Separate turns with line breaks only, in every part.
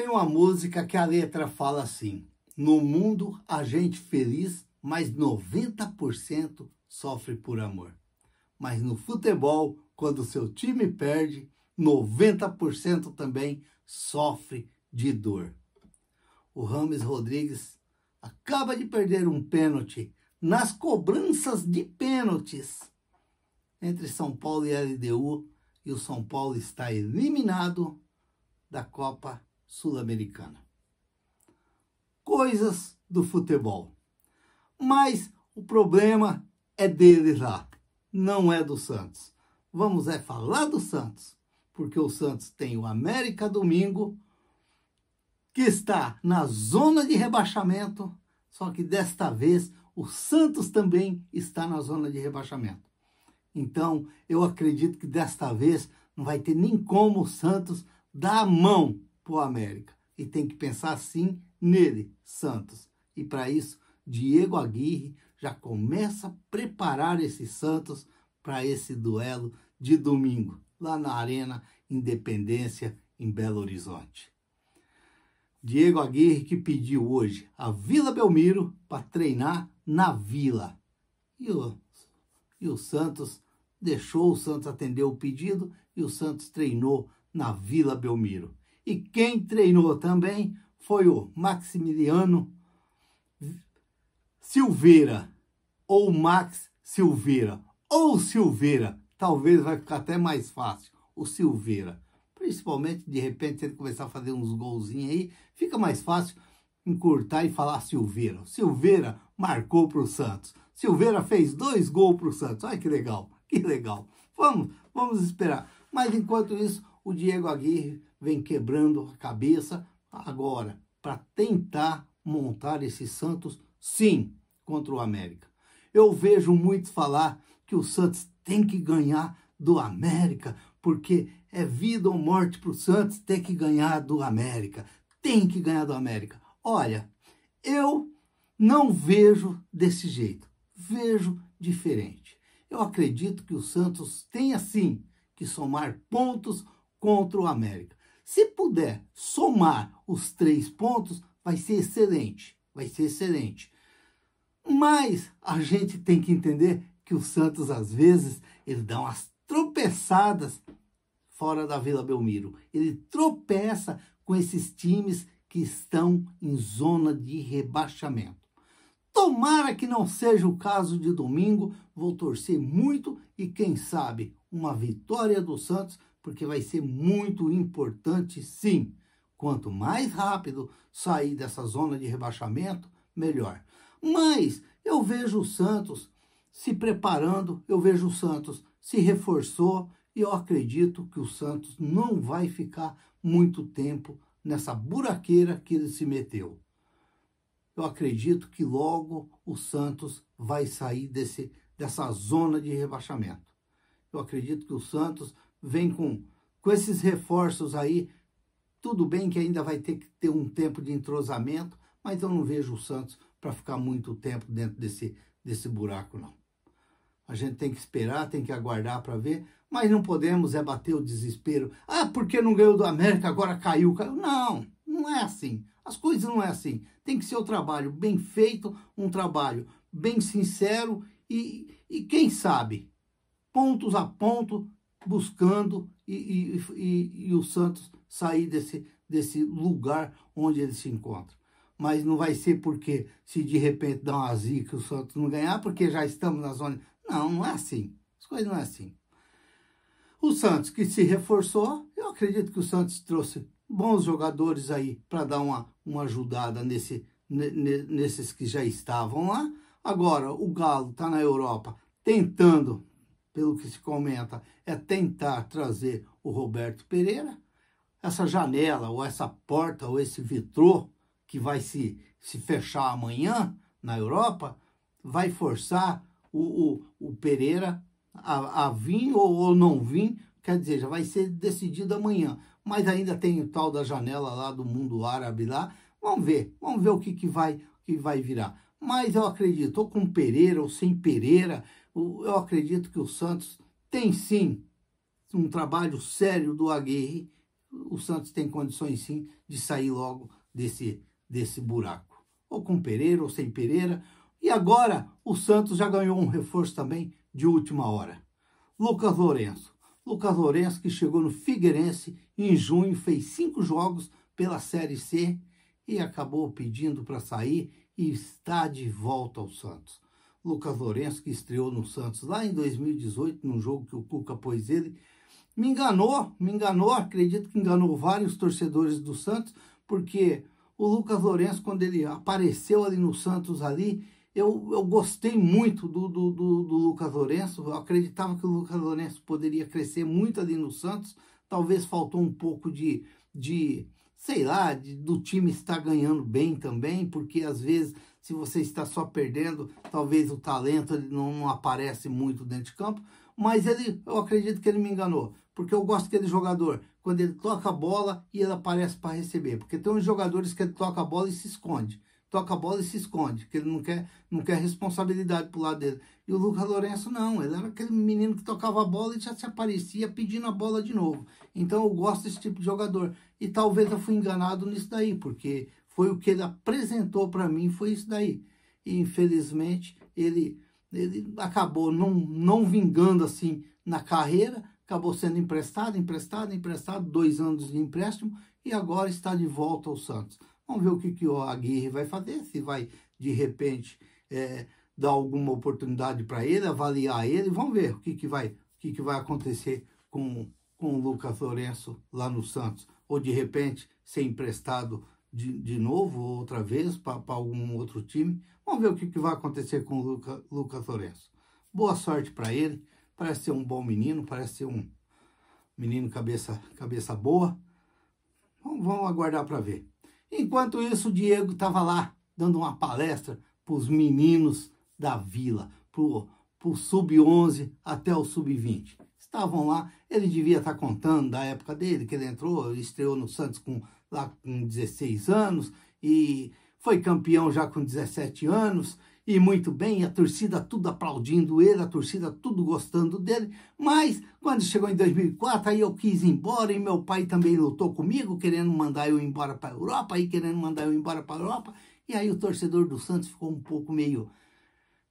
Tem uma música que a letra fala assim: No mundo a gente feliz, mas 90% sofre por amor. Mas no futebol, quando seu time perde, 90% também sofre de dor. O Rames Rodrigues acaba de perder um pênalti nas cobranças de pênaltis entre São Paulo e LDU e o São Paulo está eliminado da Copa Sul-Americana. Coisas do futebol. Mas o problema é deles lá, não é do Santos. Vamos é falar do Santos, porque o Santos tem o América domingo, que está na zona de rebaixamento, só que desta vez o Santos também está na zona de rebaixamento. Então, eu acredito que desta vez não vai ter nem como o Santos dar a mão para o América. E tem que pensar sim nele, Santos. E para isso, Diego Aguirre já começa a preparar esse Santos para esse duelo de domingo, lá na Arena Independência, em Belo Horizonte. Diego Aguirre que pediu hoje a Vila Belmiro para treinar na Vila. E o, e o Santos deixou, o Santos atender o pedido e o Santos treinou na Vila Belmiro. E quem treinou também foi o Maximiliano Silveira, ou Max Silveira, ou Silveira, talvez vai ficar até mais fácil, o Silveira. Principalmente, de repente, se ele começar a fazer uns golzinhos aí, fica mais fácil encurtar e falar Silveira. Silveira marcou para o Santos. Silveira fez dois gols para o Santos. Olha que legal, que legal. Vamos, vamos esperar. Mas enquanto isso, o Diego Aguirre vem quebrando a cabeça agora para tentar montar esse Santos, sim, contra o América. Eu vejo muito falar que o Santos tem que ganhar do América, porque é vida ou morte para o Santos ter que ganhar do América. Tem que ganhar do América. Olha, eu não vejo desse jeito. Vejo diferente. Eu acredito que o Santos tenha sim que somar pontos contra o América. Se puder somar os três pontos, vai ser excelente, vai ser excelente. Mas a gente tem que entender que o Santos, às vezes, ele dá umas tropeçadas fora da Vila Belmiro. Ele tropeça com esses times que estão em zona de rebaixamento. Tomara que não seja o caso de domingo, vou torcer muito e quem sabe uma vitória do Santos porque vai ser muito importante sim. Quanto mais rápido sair dessa zona de rebaixamento, melhor. Mas eu vejo o Santos se preparando, eu vejo o Santos se reforçou e eu acredito que o Santos não vai ficar muito tempo nessa buraqueira que ele se meteu. Eu acredito que logo o Santos vai sair desse, dessa zona de rebaixamento. Eu acredito que o Santos vem com, com esses reforços aí. Tudo bem que ainda vai ter que ter um tempo de entrosamento, mas eu não vejo o Santos para ficar muito tempo dentro desse, desse buraco, não. A gente tem que esperar, tem que aguardar para ver, mas não podemos é bater o desespero. Ah, porque não ganhou do América, agora caiu, caiu. Não, não é assim. As coisas não é assim. Tem que ser o um trabalho bem feito, um trabalho bem sincero e, e quem sabe, pontos a ponto, buscando e, e, e, e o Santos sair desse, desse lugar onde ele se encontra. Mas não vai ser porque se de repente dá uma zica o Santos não ganhar, porque já estamos na zona. Não, não é assim. As coisas não é assim. O Santos que se reforçou, eu acredito que o Santos trouxe bons jogadores aí para dar uma, uma ajudada nesse, nesses que já estavam lá. Agora, o Galo está na Europa tentando pelo que se comenta, é tentar trazer o Roberto Pereira, essa janela ou essa porta ou esse vitrô que vai se, se fechar amanhã na Europa, vai forçar o, o, o Pereira a, a vir ou, ou não vir, quer dizer, já vai ser decidido amanhã. Mas ainda tem o tal da janela lá do mundo árabe lá. Vamos ver, vamos ver o que, que vai que vai virar. Mas eu acredito, ou com Pereira ou sem Pereira, eu acredito que o Santos tem sim um trabalho sério do Aguirre. O Santos tem condições sim de sair logo desse, desse buraco. Ou com Pereira, ou sem Pereira. E agora o Santos já ganhou um reforço também de última hora. Lucas Lourenço. Lucas Lourenço que chegou no Figueirense em junho, fez cinco jogos pela Série C e acabou pedindo para sair e está de volta ao Santos. Lucas Lourenço, que estreou no Santos lá em 2018, num jogo que o Cuca pôs ele. Me enganou, me enganou, acredito que enganou vários torcedores do Santos, porque o Lucas Lourenço, quando ele apareceu ali no Santos ali, eu, eu gostei muito do, do, do, do Lucas Lourenço, eu acreditava que o Lucas Lourenço poderia crescer muito ali no Santos, talvez faltou um pouco de, de sei lá, de, do time estar ganhando bem também, porque às vezes se você está só perdendo, talvez o talento ele não, não aparece muito dentro de campo, mas ele, eu acredito que ele me enganou, porque eu gosto daquele jogador, quando ele toca a bola e ele aparece para receber, porque tem uns jogadores que ele toca a bola e se esconde, toca a bola e se esconde, que ele não quer, não quer responsabilidade pro lado dele. E o Lucas Lourenço não, ele era aquele menino que tocava a bola e já se aparecia pedindo a bola de novo. Então eu gosto desse tipo de jogador. E talvez eu fui enganado nisso daí, porque foi o que ele apresentou para mim, foi isso daí. E, infelizmente, ele, ele acabou não, não vingando assim na carreira, acabou sendo emprestado, emprestado, emprestado, dois anos de empréstimo e agora está de volta ao Santos. Vamos ver o que, que o Aguirre vai fazer, se vai, de repente, é, dar alguma oportunidade para ele, avaliar ele, vamos ver o que, que, vai, o que, que vai acontecer com, com o Lucas Lourenço lá no Santos, ou de repente ser emprestado de, de novo, outra vez, para algum outro time. Vamos ver o que, que vai acontecer com o Luca, Lucas Lourenço. Boa sorte para ele. Parece ser um bom menino, parece ser um menino cabeça, cabeça boa. Vamos, vamos aguardar para ver. Enquanto isso, o Diego estava lá dando uma palestra para os meninos da vila, para o sub-11 até o sub-20 estavam lá. Ele devia estar tá contando da época dele, que ele entrou, estreou no Santos com lá com 16 anos e foi campeão já com 17 anos e muito bem, a torcida tudo aplaudindo ele, a torcida tudo gostando dele, mas quando chegou em 2004, aí eu quis ir embora e meu pai também lutou comigo, querendo mandar eu embora para a Europa, aí querendo mandar eu embora para a Europa, e aí o torcedor do Santos ficou um pouco meio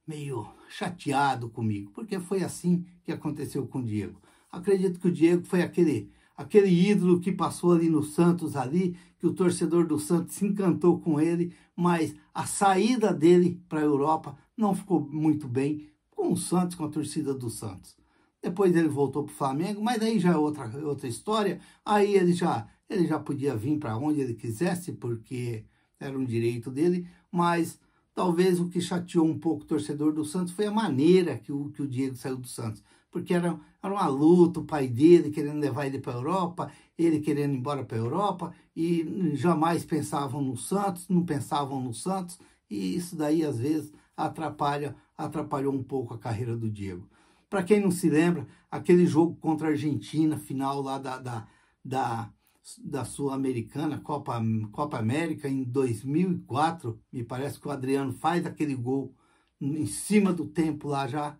meio chateado comigo, porque foi assim que aconteceu com o Diego. Acredito que o Diego foi aquele aquele ídolo que passou ali no Santos ali, que o torcedor do Santos se encantou com ele, mas a saída dele para a Europa não ficou muito bem com o Santos, com a torcida do Santos. Depois ele voltou para o Flamengo, mas aí já é outra, outra história. Aí ele já, ele já podia vir para onde ele quisesse, porque era um direito dele, mas talvez o que chateou um pouco o torcedor do Santos foi a maneira que o, que o Diego saiu do Santos porque era, era uma luta, o pai dele querendo levar ele para a Europa, ele querendo ir embora para a Europa, e jamais pensavam no Santos, não pensavam no Santos, e isso daí às vezes atrapalha, atrapalhou um pouco a carreira do Diego. Para quem não se lembra, aquele jogo contra a Argentina, final lá da, da, da, da Sul-Americana, Copa, Copa América, em 2004, me parece que o Adriano faz aquele gol em cima do tempo lá já,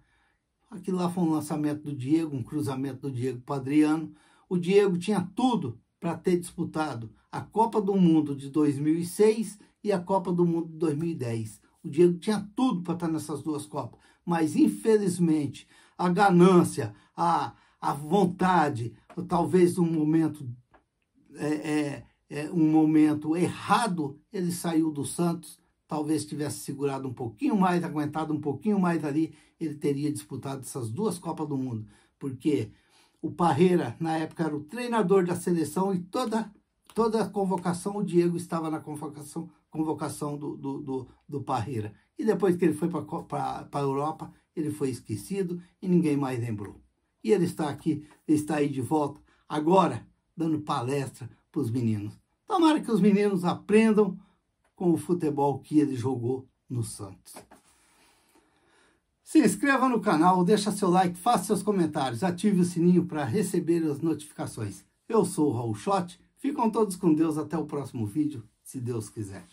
Aquilo lá foi um lançamento do Diego, um cruzamento do Diego para Adriano. O Diego tinha tudo para ter disputado a Copa do Mundo de 2006 e a Copa do Mundo de 2010. O Diego tinha tudo para estar nessas duas Copas, mas infelizmente a ganância, a, a vontade, talvez um momento é, é, é, um momento errado, ele saiu do Santos talvez tivesse segurado um pouquinho mais, aguentado um pouquinho mais ali, ele teria disputado essas duas Copas do Mundo. Porque o Parreira, na época, era o treinador da seleção e toda, toda a convocação, o Diego estava na convocação, convocação do, do, do, do Parreira. E depois que ele foi para a Europa, ele foi esquecido e ninguém mais lembrou. E ele está aqui, ele está aí de volta, agora, dando palestra para os meninos. Tomara que os meninos aprendam com o futebol que ele jogou no Santos. Se inscreva no canal, deixa seu like, faça seus comentários, ative o sininho para receber as notificações. Eu sou o Raul Schott, ficam todos com Deus até o próximo vídeo, se Deus quiser.